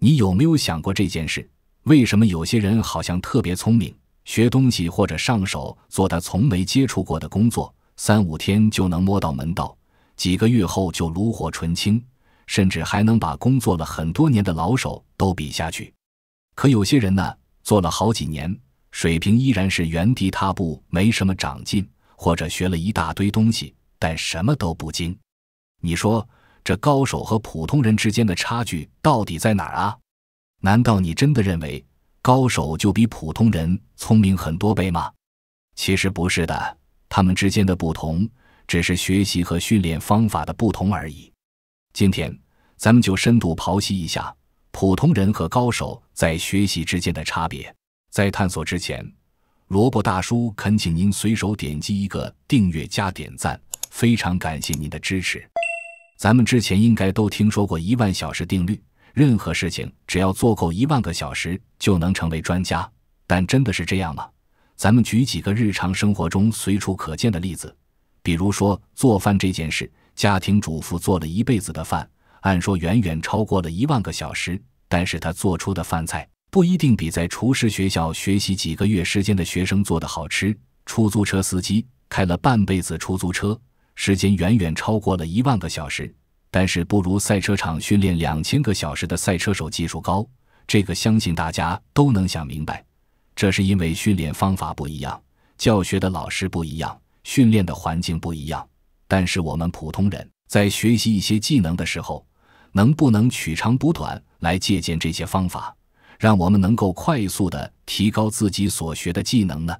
你有没有想过这件事？为什么有些人好像特别聪明，学东西或者上手做他从没接触过的工作，三五天就能摸到门道，几个月后就炉火纯青，甚至还能把工作了很多年的老手都比下去？可有些人呢，做了好几年，水平依然是原地踏步，没什么长进，或者学了一大堆东西，但什么都不精。你说？这高手和普通人之间的差距到底在哪儿啊？难道你真的认为高手就比普通人聪明很多倍吗？其实不是的，他们之间的不同只是学习和训练方法的不同而已。今天咱们就深度剖析一下普通人和高手在学习之间的差别。在探索之前，萝卜大叔恳请您随手点击一个订阅加点赞，非常感谢您的支持。咱们之前应该都听说过一万小时定律，任何事情只要做够一万个小时就能成为专家。但真的是这样吗？咱们举几个日常生活中随处可见的例子，比如说做饭这件事，家庭主妇做了一辈子的饭，按说远远超过了一万个小时，但是她做出的饭菜不一定比在厨师学校学习几个月时间的学生做的好吃。出租车司机开了半辈子出租车。时间远远超过了一万个小时，但是不如赛车场训练两千个小时的赛车手技术高。这个相信大家都能想明白，这是因为训练方法不一样，教学的老师不一样，训练的环境不一样。但是我们普通人在学习一些技能的时候，能不能取长补短来借鉴这些方法，让我们能够快速的提高自己所学的技能呢？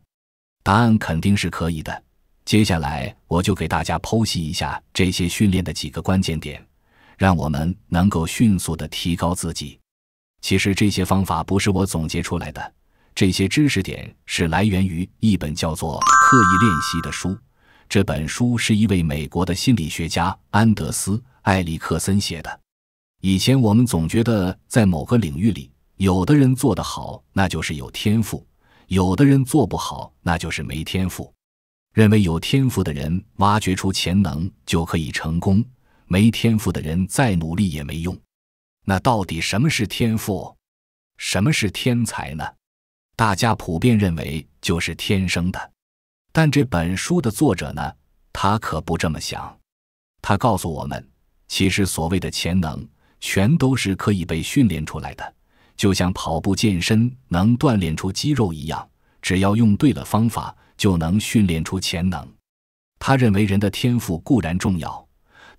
答案肯定是可以的。接下来我就给大家剖析一下这些训练的几个关键点，让我们能够迅速的提高自己。其实这些方法不是我总结出来的，这些知识点是来源于一本叫做《刻意练习》的书。这本书是一位美国的心理学家安德斯·艾里克森写的。以前我们总觉得在某个领域里，有的人做得好，那就是有天赋；有的人做不好，那就是没天赋。认为有天赋的人挖掘出潜能就可以成功，没天赋的人再努力也没用。那到底什么是天赋，什么是天才呢？大家普遍认为就是天生的，但这本书的作者呢，他可不这么想。他告诉我们，其实所谓的潜能全都是可以被训练出来的，就像跑步健身能锻炼出肌肉一样，只要用对了方法。就能训练出潜能。他认为人的天赋固然重要，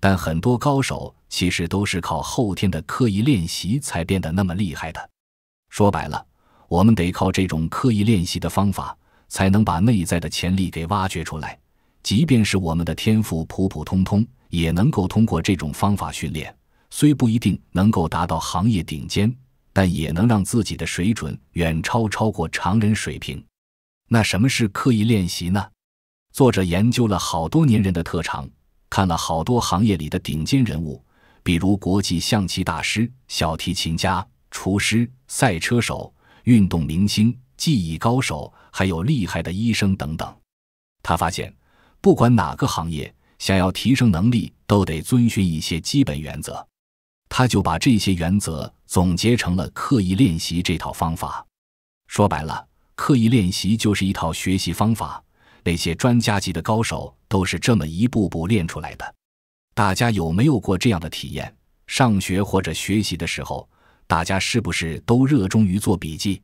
但很多高手其实都是靠后天的刻意练习才变得那么厉害的。说白了，我们得靠这种刻意练习的方法，才能把内在的潜力给挖掘出来。即便是我们的天赋普普通通，也能够通过这种方法训练，虽不一定能够达到行业顶尖，但也能让自己的水准远超超过常人水平。那什么是刻意练习呢？作者研究了好多年人的特长，看了好多行业里的顶尖人物，比如国际象棋大师、小提琴家、厨师、赛车手、运动明星、技艺高手，还有厉害的医生等等。他发现，不管哪个行业，想要提升能力，都得遵循一些基本原则。他就把这些原则总结成了刻意练习这套方法。说白了。刻意练习就是一套学习方法，那些专家级的高手都是这么一步步练出来的。大家有没有过这样的体验？上学或者学习的时候，大家是不是都热衷于做笔记？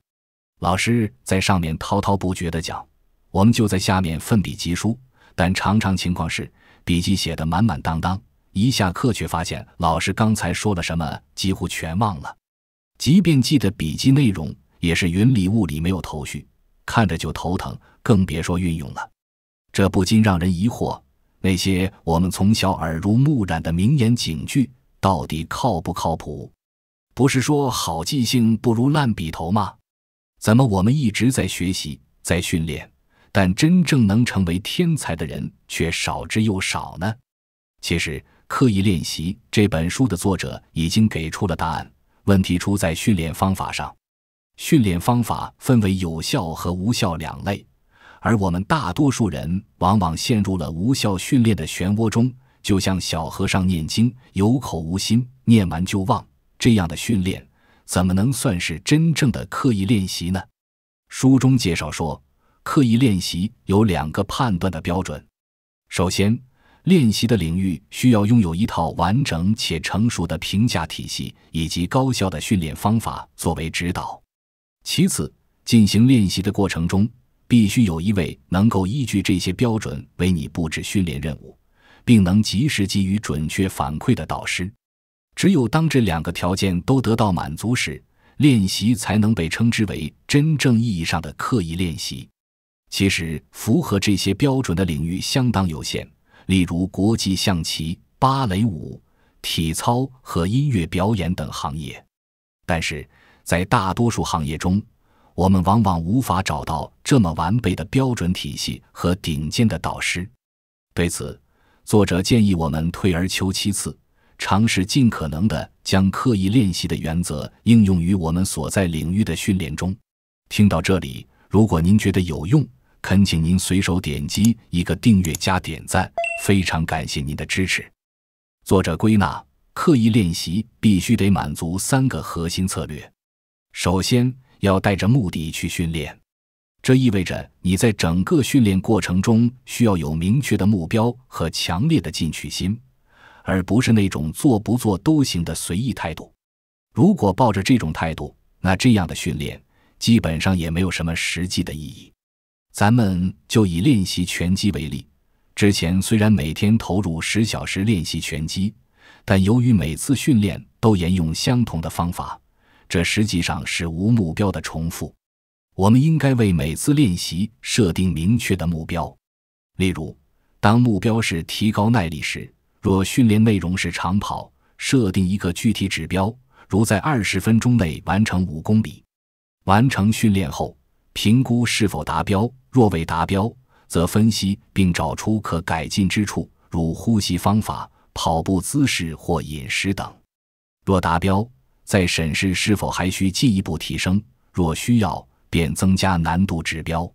老师在上面滔滔不绝地讲，我们就在下面奋笔疾书。但常常情况是，笔记写得满满当当，一下课却发现老师刚才说了什么几乎全忘了。即便记得笔记内容。也是云里雾里，没有头绪，看着就头疼，更别说运用了。这不禁让人疑惑：那些我们从小耳濡目染的名言警句，到底靠不靠谱？不是说好记性不如烂笔头吗？怎么我们一直在学习、在训练，但真正能成为天才的人却少之又少呢？其实，《刻意练习》这本书的作者已经给出了答案：问题出在训练方法上。训练方法分为有效和无效两类，而我们大多数人往往陷入了无效训练的漩涡中，就像小和尚念经，有口无心，念完就忘。这样的训练怎么能算是真正的刻意练习呢？书中介绍说，刻意练习有两个判断的标准：首先，练习的领域需要拥有一套完整且成熟的评价体系以及高效的训练方法作为指导。其次，进行练习的过程中，必须有一位能够依据这些标准为你布置训练任务，并能及时给予准确反馈的导师。只有当这两个条件都得到满足时，练习才能被称之为真正意义上的刻意练习。其实，符合这些标准的领域相当有限，例如国际象棋、芭蕾舞、体操和音乐表演等行业。但是，在大多数行业中，我们往往无法找到这么完备的标准体系和顶尖的导师。对此，作者建议我们退而求其次，尝试尽可能的将刻意练习的原则应用于我们所在领域的训练中。听到这里，如果您觉得有用，恳请您随手点击一个订阅加点赞，非常感谢您的支持。作者归纳，刻意练习必须得满足三个核心策略。首先要带着目的去训练，这意味着你在整个训练过程中需要有明确的目标和强烈的进取心，而不是那种做不做都行的随意态度。如果抱着这种态度，那这样的训练基本上也没有什么实际的意义。咱们就以练习拳击为例，之前虽然每天投入十小时练习拳击，但由于每次训练都沿用相同的方法。这实际上是无目标的重复。我们应该为每次练习设定明确的目标。例如，当目标是提高耐力时，若训练内容是长跑，设定一个具体指标，如在二十分钟内完成五公里。完成训练后，评估是否达标。若未达标，则分析并找出可改进之处，如呼吸方法、跑步姿势或饮食等。若达标，再审视是否还需进一步提升，若需要，便增加难度指标。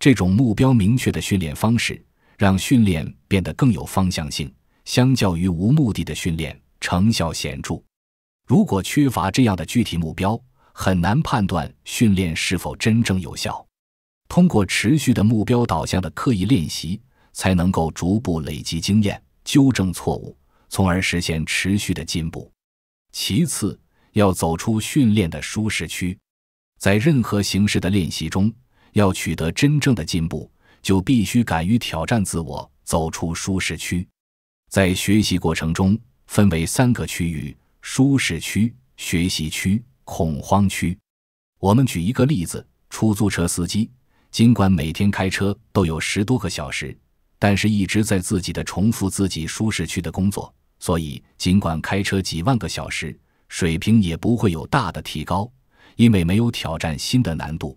这种目标明确的训练方式，让训练变得更有方向性，相较于无目的的训练，成效显著。如果缺乏这样的具体目标，很难判断训练是否真正有效。通过持续的目标导向的刻意练习，才能够逐步累积经验，纠正错误，从而实现持续的进步。其次。要走出训练的舒适区，在任何形式的练习中，要取得真正的进步，就必须敢于挑战自我，走出舒适区。在学习过程中，分为三个区域：舒适区、学习区、恐慌区。我们举一个例子：出租车司机，尽管每天开车都有十多个小时，但是一直在自己的重复自己舒适区的工作，所以尽管开车几万个小时。水平也不会有大的提高，因为没有挑战新的难度。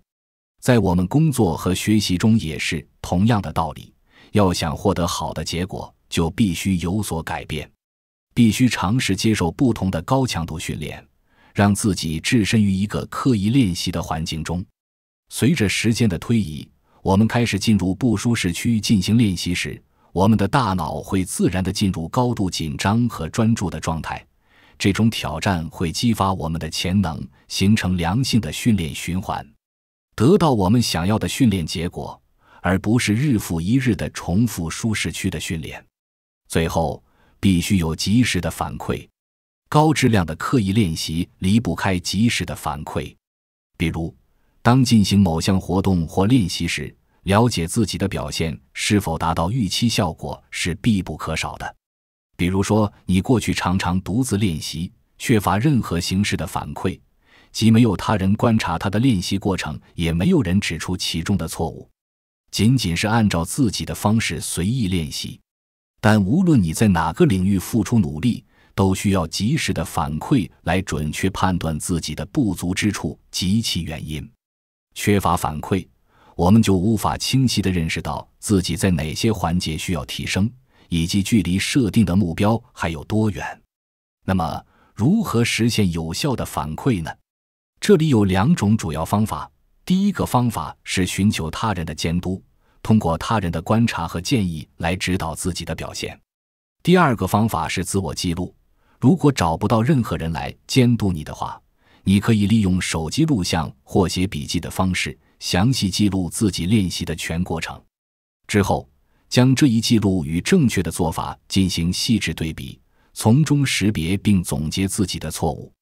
在我们工作和学习中也是同样的道理。要想获得好的结果，就必须有所改变，必须尝试接受不同的高强度训练，让自己置身于一个刻意练习的环境中。随着时间的推移，我们开始进入不舒适区进行练习时，我们的大脑会自然地进入高度紧张和专注的状态。这种挑战会激发我们的潜能，形成良性的训练循环，得到我们想要的训练结果，而不是日复一日的重复舒适区的训练。最后，必须有及时的反馈，高质量的刻意练习离不开及时的反馈。比如，当进行某项活动或练习时，了解自己的表现是否达到预期效果是必不可少的。比如说，你过去常常独自练习，缺乏任何形式的反馈，即没有他人观察他的练习过程，也没有人指出其中的错误，仅仅是按照自己的方式随意练习。但无论你在哪个领域付出努力，都需要及时的反馈来准确判断自己的不足之处及其原因。缺乏反馈，我们就无法清晰地认识到自己在哪些环节需要提升。以及距离设定的目标还有多远？那么，如何实现有效的反馈呢？这里有两种主要方法。第一个方法是寻求他人的监督，通过他人的观察和建议来指导自己的表现。第二个方法是自我记录。如果找不到任何人来监督你的话，你可以利用手机录像或写笔记的方式，详细记录自己练习的全过程。之后。将这一记录与正确的做法进行细致对比，从中识别并总结自己的错误。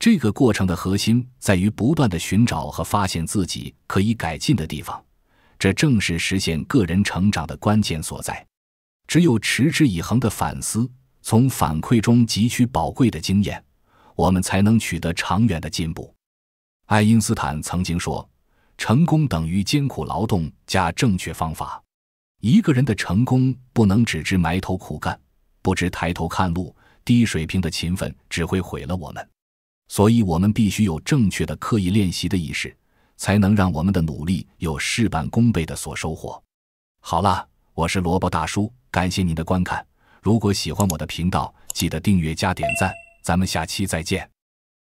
这个过程的核心在于不断的寻找和发现自己可以改进的地方，这正是实现个人成长的关键所在。只有持之以恒的反思，从反馈中汲取宝贵的经验，我们才能取得长远的进步。爱因斯坦曾经说：“成功等于艰苦劳动加正确方法。”一个人的成功不能只知埋头苦干，不知抬头看路。低水平的勤奋只会毁了我们，所以我们必须有正确的刻意练习的意识，才能让我们的努力有事半功倍的所收获。好了，我是萝卜大叔，感谢您的观看。如果喜欢我的频道，记得订阅加点赞，咱们下期再见。